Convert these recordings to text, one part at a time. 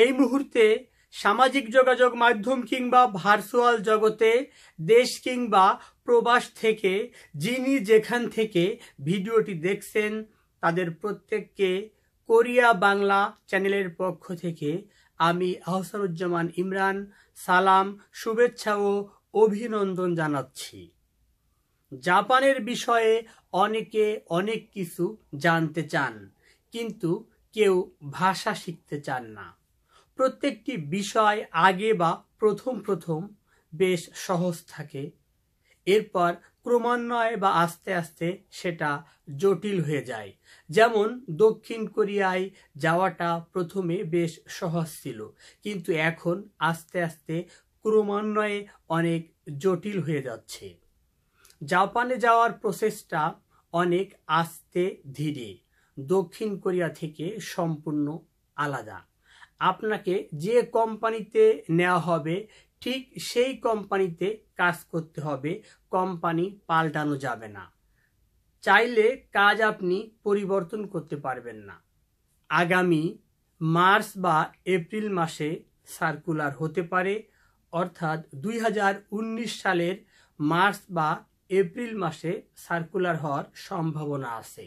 এই মুহূর্তে সামাজিক যোগাযোগ মাধ্যম কিংবা ভার্চুয়াল জগতে দেশ কিংবা প্রবাস থেকে যিনি যেখান থেকে ভিডিওটি দেখছেন তাদের প্রত্যেককে কোরিয়া বাংলা চ্যানেলের পক্ষ থেকে আমি আহসানুজ্জামান ইমরান সালাম শুভেচ্ছা ও অভিনন্দন জানাচ্ছি জাপানের বিষয়ে অনেকে অনেক কিছু জানতে চান কিন্তু কেউ ভাষা শিখতে চান না প্রত্যেকটি বিষয় আগে বা প্রথম প্রথম বেশ সহজ থাকে এরপর ক্রমান্বয়ে বা আস্তে আস্তে সেটা জটিল হয়ে যায় যেমন দক্ষিণ কোরিয়ায় যাওয়াটা প্রথমে বেশ সহজ ছিল কিন্তু এখন আস্তে আস্তে ক্রমান্বয়ে অনেক জটিল হয়ে যাচ্ছে জাপানে যাওয়ার প্রসেসটা অনেক আস্তে ধীরে দক্ষিণ কোরিয়া থেকে সম্পূর্ণ আলাদা আপনাকে যে কোম্পানিতে নেওয়া হবে ঠিক সেই কোম্পানিতে কাজ করতে হবে কোম্পানি পাল্টানো যাবে না চাইলে কাজ আপনি পরিবর্তন করতে পারবেন না আগামী মার্চ বা এপ্রিল মাসে সার্কুলার হতে পারে অর্থাৎ দুই সালের মার্চ বা এপ্রিল মাসে সার্কুলার হওয়ার সম্ভাবনা আছে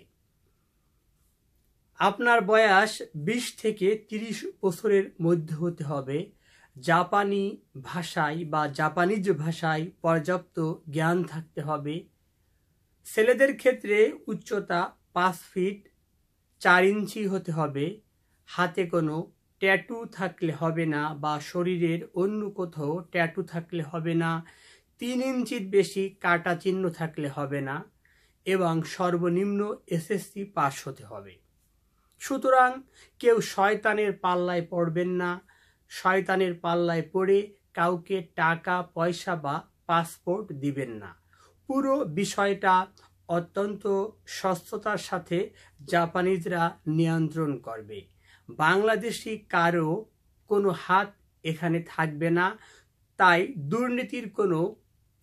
আপনার বয়স ২০ থেকে ৩০ বছরের মধ্যে হতে হবে জাপানি ভাষায় বা জাপানিজ ভাষায় পর্যাপ্ত জ্ঞান থাকতে হবে ছেলেদের ক্ষেত্রে উচ্চতা পাঁচ ফিট চার ইঞ্চি হতে হবে হাতে কোনো ট্যাটু থাকলে হবে না বা শরীরের অন্য কোথাও ট্যাটু থাকলে হবে না তিন ইঞ্চির বেশি কাটা চিহ্ন থাকলে হবে না এবং সর্বনিম্ন এসএসসি পাস হতে হবে সুতরাং কেউ শয়তানের পাল্লায় পড়বেন না শয়তানের পাল্লায় পড়ে কাউকে টাকা পয়সা বা পাসপোর্ট দিবেন না পুরো বিষয়টা অত্যন্ত স্বচ্ছতার সাথে জাপানিজরা নিয়ন্ত্রণ করবে বাংলাদেশি কারো কোনো হাত এখানে থাকবে না তাই দুর্নীতির কোনো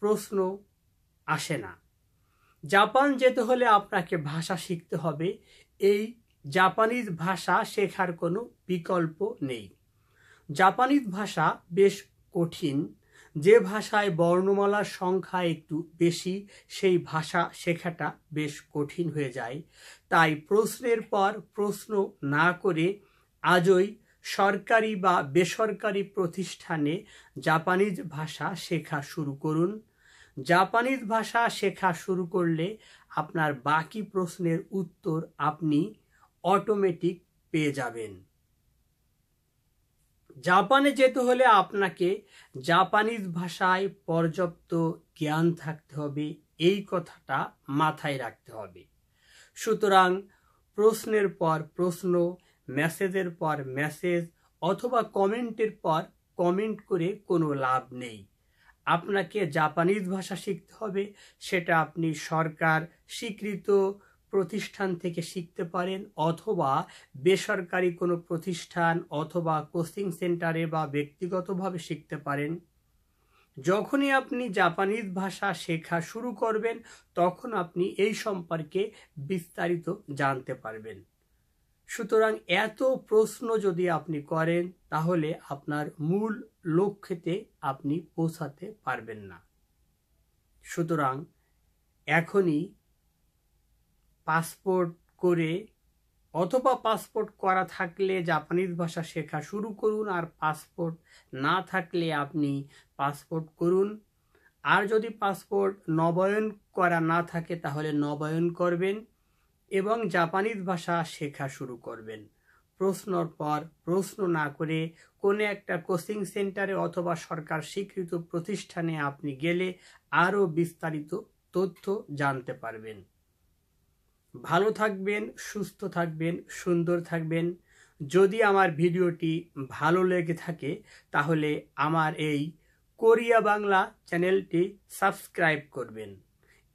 প্রশ্ন আসে না জাপান যেতে হলে আপনাকে ভাষা শিখতে হবে এই জাপানিজ ভাষা শেখার কোনো বিকল্প নেই জাপানিজ ভাষা বেশ কঠিন যে ভাষায় বর্ণমালার সংখ্যা একটু বেশি সেই ভাষা শেখাটা বেশ কঠিন হয়ে যায় তাই প্রশ্নের পর প্রশ্ন না করে আজই সরকারি বা বেসরকারি প্রতিষ্ঠানে জাপানিজ ভাষা শেখা শুরু করুন জাপানিজ ভাষা শেখা শুরু করলে আপনার বাকি প্রশ্নের উত্তর আপনি অটোমেটিক পেয়ে যাবেন জাপানে যেতে হলে আপনাকে জাপানিজ ভাষায় পর্যাপ্ত জ্ঞান থাকতে হবে এই কথাটা মাথায় রাখতে হবে সুতরাং প্রশ্নের পর প্রশ্ন মেসেজের পর মেসেজ অথবা কমেন্টের পর কমেন্ট করে কোনো লাভ নেই আপনাকে জাপানিজ ভাষা শিখতে হবে সেটা আপনি সরকার স্বীকৃত প্রতিষ্ঠান থেকে শিখতে পারেন অথবা বেসরকারি কোনো প্রতিষ্ঠান অথবা কোচিং সেন্টারে বা ব্যক্তিগতভাবে শিখতে পারেন যখনই আপনি জাপানিজ ভাষা শেখা শুরু করবেন তখন আপনি এই সম্পর্কে বিস্তারিত জানতে পারবেন সুতরাং এত প্রশ্ন যদি আপনি করেন তাহলে আপনার মূল লক্ষ্যেতে আপনি পৌঁছাতে পারবেন না সুতরাং এখনই পাসপোর্ট করে অথবা পাসপোর্ট করা থাকলে জাপানিজ ভাষা শেখা শুরু করুন আর পাসপোর্ট না থাকলে আপনি পাসপোর্ট করুন আর যদি পাসপোর্ট নবায়ন করা না থাকে তাহলে নবায়ন করবেন এবং জাপানিজ ভাষা শেখা শুরু করবেন প্রশ্নর পর প্রশ্ন না করে কোনো একটা কোচিং সেন্টারে অথবা সরকার স্বীকৃত প্রতিষ্ঠানে আপনি গেলে আরও বিস্তারিত তথ্য জানতে পারবেন ভালো থাকবেন সুস্থ থাকবেন সুন্দর থাকবেন যদি আমার ভিডিওটি ভালো লেগে থাকে তাহলে আমার এই কোরিয়া বাংলা চ্যানেলটি সাবস্ক্রাইব করবেন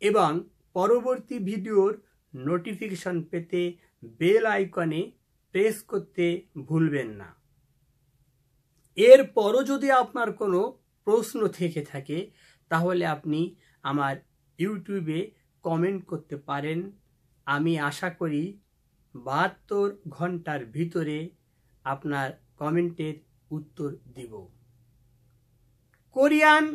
এবং পরবর্তী ভিডিওর নোটিফিকেশন পেতে বেল আইকনে প্রেস করতে ভুলবেন না এরপরও যদি আপনার কোনো প্রশ্ন থেকে থাকে তাহলে আপনি আমার ইউটিউবে কমেন্ট করতে পারেন আমি আশা করি বাহাত্তর ঘন্টার ভিতরে আপনার কমেন্টের উত্তর দিব কোরিয়ান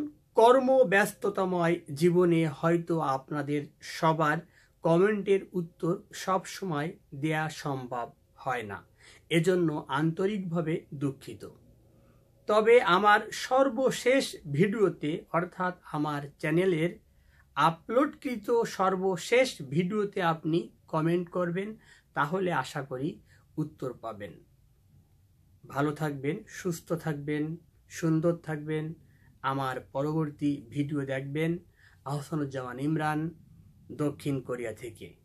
কর্মব্যস্ততাময় জীবনে হয়তো আপনাদের সবার কমেন্টের উত্তর সব সময় দেয়া সম্ভব হয় না এজন্য আন্তরিকভাবে দুঃখিত তবে আমার সর্বশেষ ভিডিওতে অর্থাৎ আমার চ্যানেলের আপলোডকৃত সর্বশেষ ভিডিওতে আপনি কমেন্ট করবেন তাহলে আশা করি উত্তর পাবেন ভালো থাকবেন সুস্থ থাকবেন সুন্দর থাকবেন আমার পরবর্তী ভিডিও দেখবেন আহসানুজ্জামান ইমরান দক্ষিণ কোরিয়া থেকে